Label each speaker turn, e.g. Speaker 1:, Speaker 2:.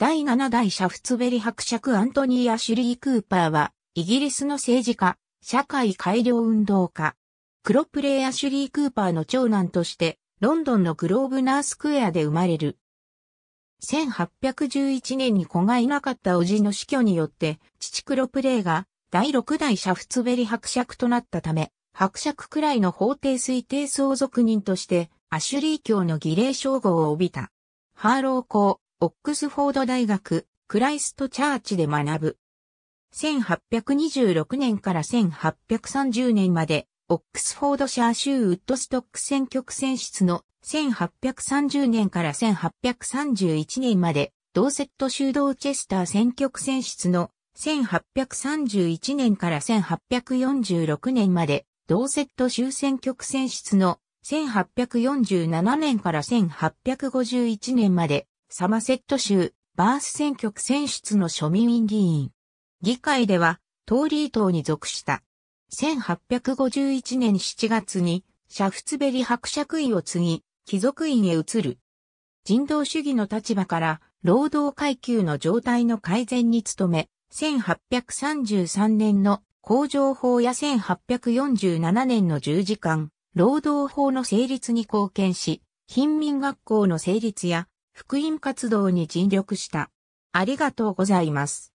Speaker 1: 第7代シャフツベリ伯爵アントニー・アシュリー・クーパーは、イギリスの
Speaker 2: 政治家、社会改良運動家。クロプレイ・アシュリー・クーパーの長男として、ロンドンのグローブナースクエアで生まれる。1811年に子がいなかった叔父の死去によって、父クロプレイが第6代シャフツベリ伯爵となったため、伯爵くらいの法定推定相続人として、アシュリー教の儀礼称号を帯びた。ハーロー校、オックスフォード大学、クライストチャーチで学ぶ。1826年から1830年まで、オックスフォードシャー州ウッドストック選挙区選出の1830年から1831年まで、ドーセット州ドーチェスター選挙区選出の1831年から1846年まで、ドーセット州選挙区選出の1847年から1851年まで、サマセット州、バース選挙区選出の庶民議員。議会では、トーリー党に属した。1851年7月に、シャフツベリ伯爵位を継ぎ、貴族院へ移る。人道主義の立場から、労働階級の状態の改善に努め、1833年の工場法や1847年の10時間、労働法の成立に貢献し、貧民学校の成立や福音活動に尽力し
Speaker 1: た。ありがとうございます。